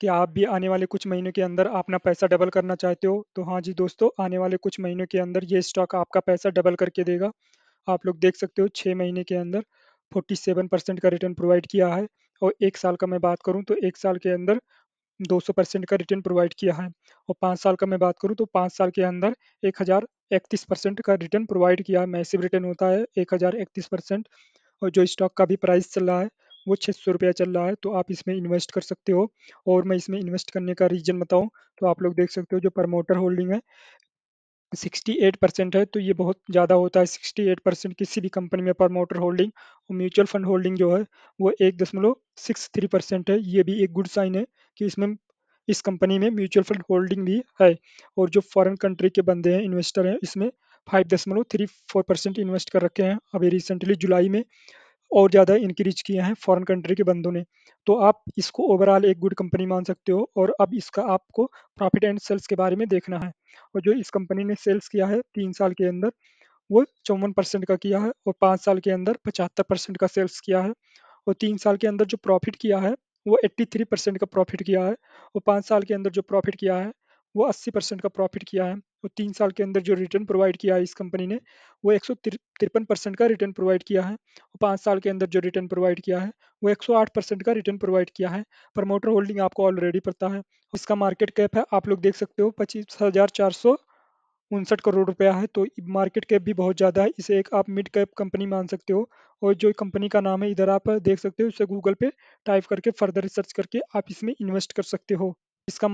कि आप भी आने वाले कुछ महीनों के अंदर अपना पैसा डबल करना चाहते हो तो हाँ जी दोस्तों आने वाले कुछ महीनों के अंदर ये स्टॉक आपका पैसा डबल करके देगा आप लोग देख सकते हो छः महीने के अंदर फोर्टी सेवन परसेंट का रिटर्न प्रोवाइड किया है और एक साल का मैं बात करूँ तो एक साल के अंदर दो सौ परसेंट का रिटर्न प्रोवाइड किया है और पाँच साल का मैं बात करूँ तो पाँच साल के अंदर एक हज़ार इकतीस परसेंट का रिटर्न प्रोवाइड किया है मैसिव रिटर्न होता है एक हज़ार इकतीस परसेंट और जो स्टॉक का भी प्राइस चल रहा है वो छः सौ रुपया चल रहा है तो आप इसमें इन्वेस्ट कर सकते हो और मैं इसमें इन्वेस्ट करने का रीजन बताऊँ तो आप लोग देख सकते हो जो प्रमोटर होल्डिंग है 68 परसेंट है तो ये बहुत ज़्यादा होता है 68 परसेंट किसी भी कंपनी में प्रमोटर होल्डिंग और म्यूचुअल फंड होल्डिंग जो है वो एक दशमलव सिक्स थ्री परसेंट है ये भी एक गुड साइन है कि इसमें इस कंपनी में म्यूचुअल फंड होल्डिंग भी है और जो फॉरेन कंट्री के बंदे हैं इन्वेस्टर हैं इसमें फाइव दशमलव थ्री फोर परसेंट इन्वेस्ट कर रखे हैं अभी रिसेंटली जुलाई में और ज़्यादा इंक्रीज किए हैं फॉरेन कंट्री के बंदों ने तो आप इसको ओवरऑल एक गुड कंपनी मान सकते हो और अब इसका आपको प्रॉफिट एंड सेल्स के बारे में देखना है और जो इस कंपनी ने सेल्स किया है तीन साल के अंदर वो चौवन परसेंट का किया है और पाँच साल के अंदर पचहत्तर परसेंट का सेल्स किया है और तीन साल के अंदर जो प्रॉफिट किया है वो एट्टी थ्री परसेंट का प्रॉफिट किया है और पाँच साल के अंदर जो प्रॉफिट किया है वो अस्सी परसेंट का प्रॉफिट किया है तो तीन साल के अंदर जो रिटर्न प्रोवाइड किया है इस कंपनी ने वो एक तिरपन परसेंट का रिटर्न प्रोवाइड किया है और पाँच साल के अंदर जो रिटर्न प्रोवाइड किया है वो 108 परसेंट का रिटर्न प्रोवाइड किया है प्रमोटर होल्डिंग आपको ऑलरेडी पता है इसका मार्केट कैप है आप लोग देख सकते हो पच्चीस हज़ार चार सौ उनसठ करोड़ रुपया है तो मार्केट कैप भी बहुत ज़्यादा है इसे एक आप मिड कैप कंपनी मान सकते हो और जो कंपनी का नाम है इधर आप देख सकते हो इसे गूगल पे टाइप करके फर्दर रिसर्च करके आप इसमें इन्वेस्ट कर सकते हो इसका